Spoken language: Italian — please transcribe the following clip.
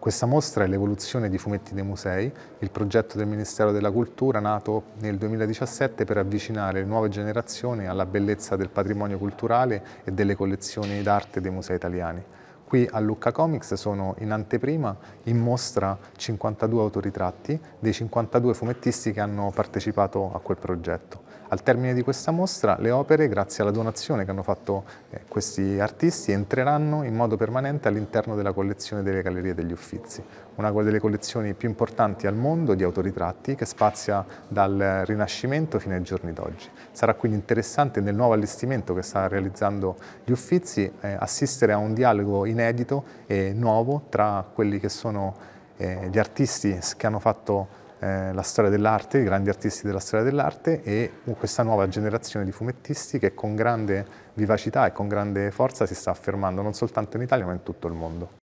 Questa mostra è l'evoluzione di Fumetti dei Musei, il progetto del Ministero della Cultura nato nel 2017 per avvicinare le nuove generazioni alla bellezza del patrimonio culturale e delle collezioni d'arte dei musei italiani. Qui a Lucca Comics sono in anteprima in mostra 52 autoritratti dei 52 fumettisti che hanno partecipato a quel progetto. Al termine di questa mostra le opere, grazie alla donazione che hanno fatto eh, questi artisti, entreranno in modo permanente all'interno della collezione delle Gallerie degli Uffizi, una delle collezioni più importanti al mondo di autoritratti che spazia dal Rinascimento fino ai giorni d'oggi. Sarà quindi interessante nel nuovo allestimento che sta realizzando gli Uffizi eh, assistere a un dialogo inedito e nuovo tra quelli che sono eh, gli artisti che hanno fatto eh, la storia dell'arte, i grandi artisti della storia dell'arte e questa nuova generazione di fumettisti che con grande vivacità e con grande forza si sta affermando non soltanto in Italia ma in tutto il mondo.